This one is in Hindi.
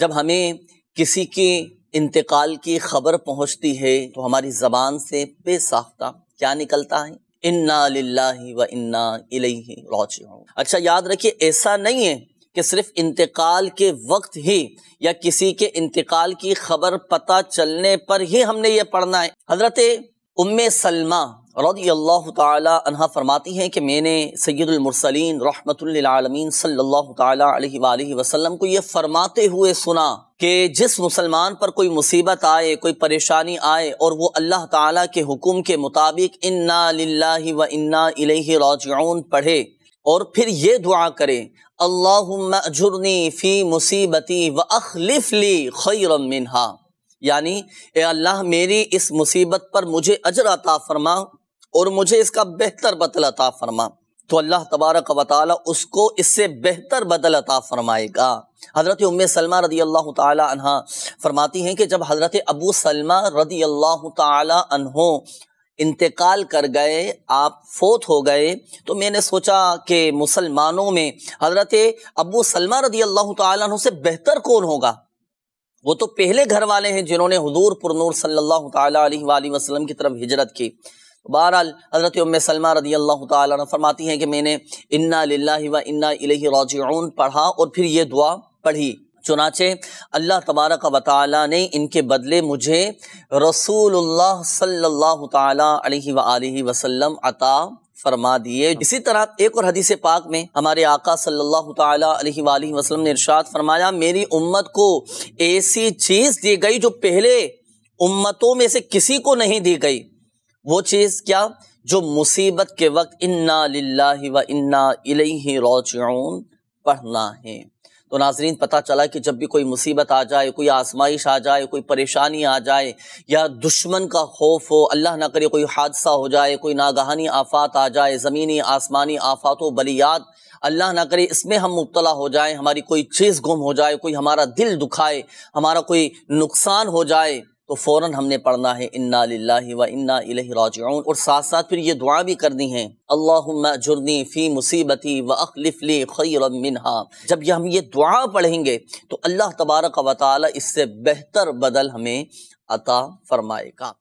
जब हमें किसी के इंतकाल की खबर पहुंचती है तो हमारी ज़बान से बेसाख्ता क्या निकलता है इन्ना व इन्ना इलही रौच अच्छा याद रखिए ऐसा नहीं है कि सिर्फ इंतकाल के वक्त ही या किसी के इंतकाल की खबर पता चलने पर ही हमने ये पढ़ना है हजरत उम्म सलमा रौदी अल्लाह तहा फरमाती हैं कि मैंने सैदुलमरसलिन रहमतुल्लामीन सल्ला वसम को यह फरमाते हुए सुना कि जिस मुसलमान पर कोई मुसीबत आए कोई परेशानी आए और वो अल्लाह ताला के हुक्म के मुताबिक इन्ना लाही व इन्ना राजन पढ़े और फिर ये दुआ करे अल्लाजुर्नी फ़ी मुसीबती व अखलिफली खैरमिनहा यानी अल्लाह मेरी इस मुसीबत पर मुझे अजर अता फरमा और मुझे इसका बेहतर बदल अता फरमा तो अल्लाह तबारक वाल उसको इससे बेहतर बदल अता फ़रमाएगा हज़रत उम सलमा रदी अल्लाह तहा फरमाती हैं कि जब हज़रत अबू सलमा रदी अल्लाह तहो इंतकाल कर गए आप फोत हो गए तो मैंने सोचा कि मुसलमानों में हज़रत अबू सलमा रदी अल्लाह तहों से बेहतर कौन होगा वो तो पहले घर वाले हैं जिन्होंने हजूर पुरूर सल्ला अलैहि की तरफ हिजरत की बहरहाल हज़रत उम सलमा रदी अल्लाह तन फरमाती हैं कि मैंने इन्ना लाला व इन्ना राजन पढ़ा और फिर ये दुआ पढ़ी चुनाचे अल्लाह तबारक व ताली ने इनके बदले मुझे रसूल सल्ला अलैहि अता फरमा दिए इसी तरह एक और हदीस पाक में हमारे आका सल्लल्लाहु अलैहि सल्ला वसल्लम ने इरशाद फरमाया मेरी उम्मत को ऐसी चीज़ दी गई जो पहले उम्मतों में से किसी को नहीं दी गई वो चीज़ क्या जो मुसीबत के वक्त इन्ना लिल्ला व इन्ना इलही रोजून पढ़ना है तो नाजरीन पता चला कि जब भी कोई मुसीबत आ जाए कोई आजमाइश आ जाए कोई परेशानी आ जाए या दुश्मन का खौफ हो अल्लाह ना करे कोई हादसा हो जाए कोई नागहानी आफात आ जाए ज़मीनी आसमानी आफात व बलियात अल्लाह ना करे इसमें हम मुबतला हो जाए हमारी कोई चीज़ गुम हो जाए कोई हमारा दिल दुखाए हमारा कोई नुकसान हो जाए तो फ़ौर हमने पढ़ना है इन्ना व इन्ना राजन और साथ साथ फिर ये दुआ भी करनी है अल्लाह जुर्नी फ़ी मुसीबती व अखलिफली खैर जब ये हम ये दुआ पढ़ेंगे तो अल्लाह तबारक वाली इससे बेहतर बदल हमें अता फरमाएगा